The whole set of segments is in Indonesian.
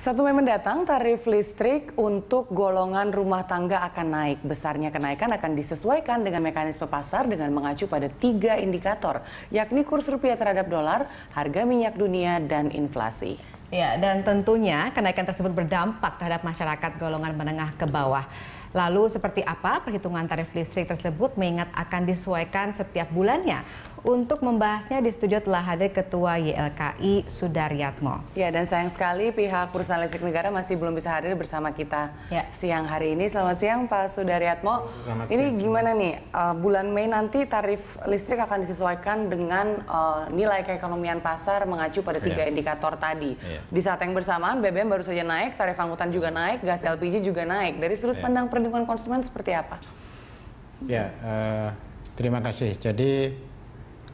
Satu Mei mendatang, tarif listrik untuk golongan rumah tangga akan naik. Besarnya kenaikan akan disesuaikan dengan mekanisme pasar dengan mengacu pada tiga indikator, yakni kurs rupiah terhadap dolar, harga minyak dunia, dan inflasi. Ya, dan tentunya kenaikan tersebut berdampak terhadap masyarakat golongan menengah ke bawah. Lalu seperti apa perhitungan tarif listrik tersebut mengingat akan disesuaikan setiap bulannya? Untuk membahasnya di studio telah hadir Ketua YLKI Sudaryatmo. Ya, dan sayang sekali pihak perusahaan listrik negara masih belum bisa hadir bersama kita ya. siang hari ini. Selamat siang Pak Sudaryatmo. Selamat ini siang. gimana nih, uh, bulan Mei nanti tarif listrik akan disesuaikan dengan uh, nilai keekonomian pasar mengacu pada tiga ya. indikator tadi. Ya. Di saat yang bersamaan BBM baru saja naik, tarif angkutan juga naik, gas LPG juga naik. Dari sudut ya. pandang perlindungan konsumen seperti apa? Ya, uh, terima kasih. Jadi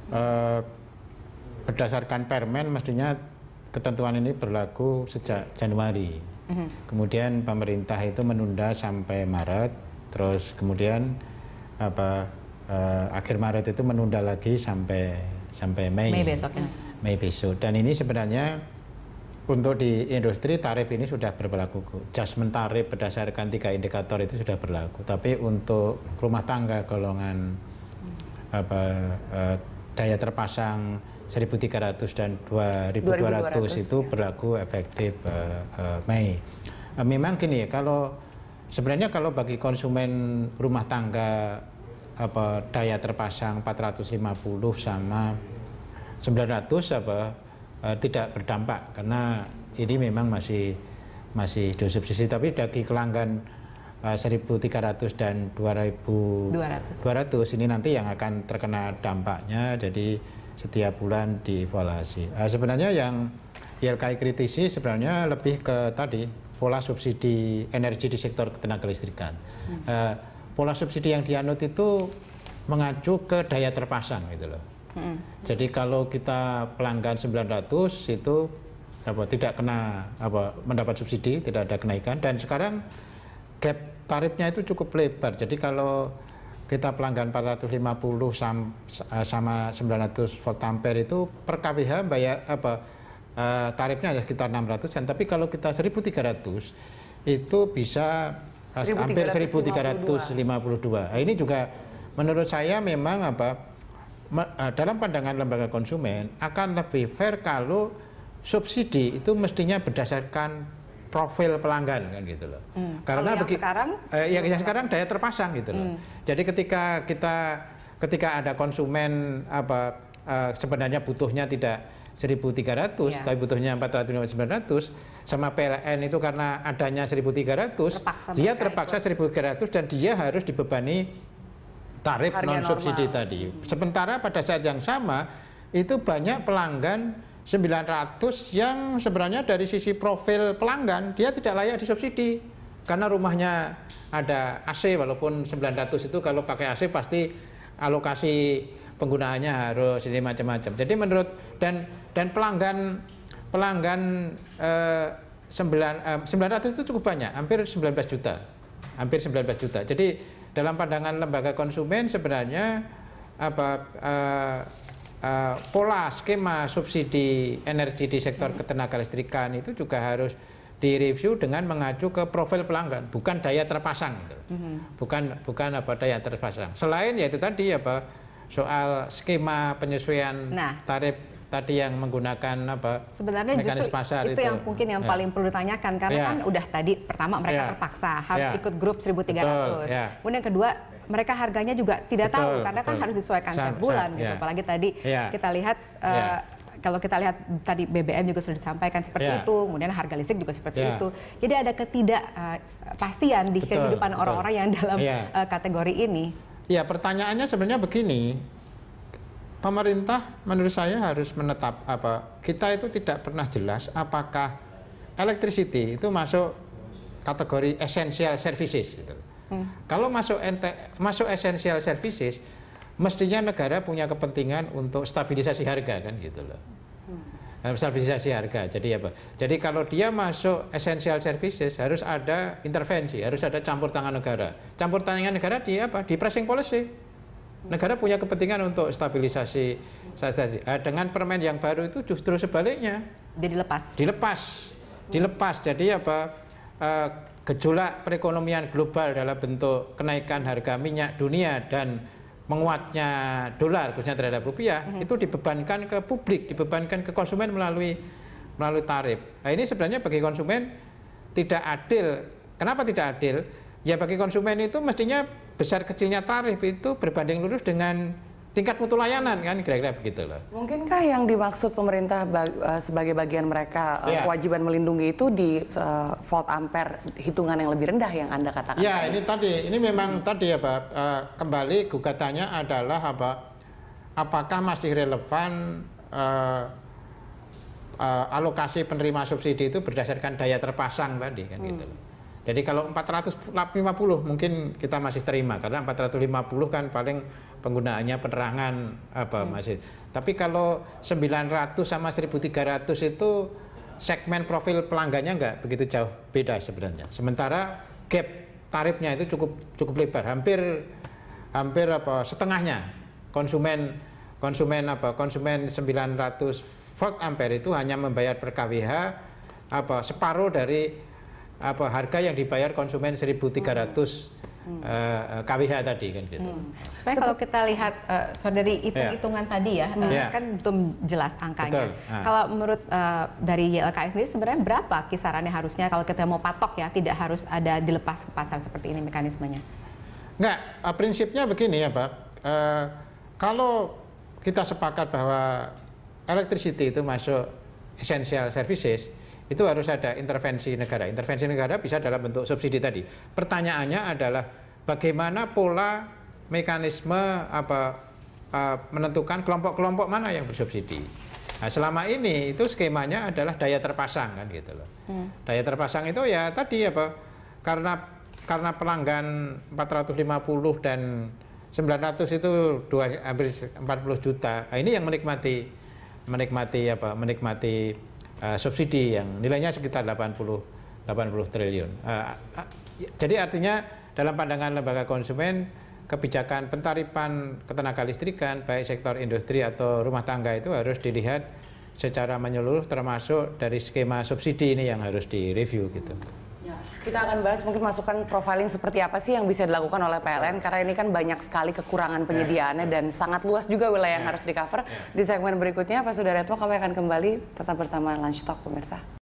Eh, berdasarkan Permen mestinya ketentuan ini berlaku sejak Januari. Mm-hmm. Kemudian pemerintah itu menunda sampai Maret, terus kemudian apa eh, akhir Maret itu menunda lagi sampai sampai Mei. Mei besok ya. Mei besok. Dan ini sebenarnya untuk di industri tarif ini sudah berlaku. Adjustment tarif berdasarkan tiga indikator itu sudah berlaku. Tapi untuk rumah tangga golongan apa eh, daya terpasang 1.300 dan 2.200 itu ya. berlaku efektif uh, uh, Mei. Uh, memang gini ya, kalau sebenarnya kalau bagi konsumen rumah tangga apa daya terpasang 450 sama 900 apa uh, tidak berdampak karena ini memang masih masih disubsidi tapi bagi pelanggan 1.300 eh, dan 2.200 200 ini nanti yang akan terkena dampaknya. Jadi setiap bulan dievaluasi. Uh, sebenarnya yang YLKI kritisi sebenarnya lebih ke tadi pola subsidi energi di sektor ketenaga listrikan. Uh, pola subsidi yang dianut itu mengacu ke daya terpasang gitu loh. Hmm. Jadi kalau kita pelanggan 900 itu apa tidak kena apa mendapat subsidi, tidak ada kenaikan dan sekarang gap tarifnya itu cukup lebar. Jadi kalau kita pelanggan 450 eh, sama, sama 900 volt ampere itu per kWh bayar apa uh, tarifnya sekitar 600-an. Tapi kalau kita 1300 itu bisa 1352. Eh, hampir 1352. Nah, ini juga menurut saya memang apa dalam pandangan lembaga konsumen akan lebih fair kalau subsidi itu mestinya berdasarkan profil pelanggan kan gitu loh. Hmm. Karena yang sekarang eh, yang, yang sekarang daya terpasang gitu loh. Hmm. Jadi ketika kita ketika ada konsumen apa eh, sebenarnya butuhnya tidak 1300 yeah. tapi butuhnya 4.900 sama PLN itu karena adanya 1300 terpaksa dia terpaksa 1300 dan dia harus dibebani tarif non subsidi tadi. Sementara pada saat yang sama itu banyak pelanggan 900 yang sebenarnya dari sisi profil pelanggan dia tidak layak disubsidi karena rumahnya ada AC walaupun 900 itu kalau pakai AC pasti alokasi penggunaannya harus ini macam-macam. Jadi menurut dan dan pelanggan pelanggan eh, 9 eh, 900 itu cukup banyak, hampir 19 juta. Hampir 19 juta. Jadi dalam pandangan lembaga konsumen sebenarnya apa eh, Eh, pola skema subsidi energi di sektor ketenaga listrikan itu juga harus direview dengan mengacu ke profil pelanggan, bukan daya terpasang, gitu. -hmm. bukan bukan apa daya terpasang. Selain yaitu tadi tadi apa soal skema penyesuaian nah. tarif tadi yang menggunakan apa sebenarnya justru pasar itu, itu yang mungkin yang ya. paling perlu ditanyakan karena ya. kan udah tadi pertama mereka ya. terpaksa harus ya. ikut grup 1300 ya. tiga ya. kemudian yang kedua mereka harganya juga tidak betul, tahu karena kan betul. kan harus disesuaikan setiap bulan gitu. Yeah. Apalagi tadi yeah. kita lihat uh, ya. eh, yeah. kalau kita lihat tadi BBM juga sudah disampaikan seperti yeah. itu, kemudian harga listrik juga seperti yeah. itu. Jadi ada ketidakpastian eh, uh, di betul, kehidupan orang-orang yang dalam yeah. Ya. uh, kategori ini. Ya, pertanyaannya sebenarnya begini. Pemerintah menurut saya harus menetap apa? Kita itu tidak pernah jelas apakah electricity itu masuk kategori essential services gitu. Hmm. Kalau masuk ente, masuk essential services, mestinya negara punya kepentingan untuk stabilisasi harga kan gitu loh. Hmm. Nah, stabilisasi harga. Jadi apa? Jadi kalau dia masuk essential services harus ada intervensi, harus ada campur tangan negara. Campur tangan negara di apa? Di pressing policy. Hmm. Negara punya kepentingan untuk stabilisasi, stabilisasi. Nah, dengan permen yang baru itu justru sebaliknya. Jadi lepas. Dilepas. Dilepas. Jadi apa? Uh, gejolak perekonomian global dalam bentuk kenaikan harga minyak dunia dan menguatnya dolar khususnya terhadap rupiah mm -hmm. itu dibebankan ke publik, dibebankan ke konsumen melalui melalui tarif. Nah, ini sebenarnya bagi konsumen tidak adil. Kenapa tidak adil? Ya bagi konsumen itu mestinya besar kecilnya tarif itu berbanding lurus dengan tingkat mutu layanan kan kira-kira begitu loh. Mungkinkah yang dimaksud pemerintah bag, uh, sebagai bagian mereka uh, kewajiban melindungi itu di uh, volt ampere hitungan yang lebih rendah yang Anda katakan? Ya, yeah, ini tadi ini memang hmm. tadi Pak. uh, kembali gugatannya adalah apa apakah masih relevan uh, uh, alokasi penerima subsidi itu berdasarkan daya terpasang tadi kan gitu hmm. gitu. Jadi kalau 450 mungkin kita masih terima karena 450 kan paling penggunaannya penerangan apa hmm. masih. Tapi kalau 900 sama 1300 itu segmen profil pelanggannya nggak begitu jauh beda sebenarnya. Sementara gap tarifnya itu cukup cukup lebar, hampir hampir apa setengahnya konsumen konsumen apa konsumen 900 volt ampere itu hanya membayar per kWh apa separuh dari apa harga yang dibayar konsumen 1300 hmm. Eh, uh, eh, KWH tadi kan gitu. Hmm. kalau kita lihat uh, saudari hitung-hitungan ya. yeah. tadi ya, hmm. uh, kan belum jelas angkanya. Betul. Uh. Kalau menurut uh, dari YLKS ini, sebenarnya berapa kisarannya harusnya kalau kita mau patok ya, tidak harus ada dilepas ke pasar seperti ini mekanismenya? Enggak, uh, prinsipnya begini ya Pak. Uh, kalau kita sepakat bahwa electricity itu masuk essential services, itu harus ada intervensi negara. Intervensi negara bisa dalam bentuk subsidi tadi. Pertanyaannya adalah bagaimana pola mekanisme apa uh, menentukan kelompok-kelompok mana yang bersubsidi. Nah, selama ini itu skemanya adalah daya terpasang kan gitu loh. Hmm. Daya terpasang itu ya tadi apa karena karena pelanggan 450 dan 900 itu dua, hampir 40 juta. Nah, ini yang menikmati menikmati apa menikmati uh, subsidi yang nilainya sekitar 80 80 triliun. Uh, uh, jadi artinya dalam pandangan lembaga konsumen kebijakan pentarifan ketenaga listrikan baik sektor industri atau rumah tangga itu harus dilihat secara menyeluruh termasuk dari skema subsidi ini yang harus direview gitu. Kita akan bahas mungkin masukan profiling seperti apa sih yang bisa dilakukan oleh PLN karena ini kan banyak sekali kekurangan ya. penyediaannya dan sangat luas juga wilayah yang ya. harus di cover. Ya. Di segmen berikutnya Pak Sudaretmo kami akan kembali tetap bersama Lunch Talk pemirsa.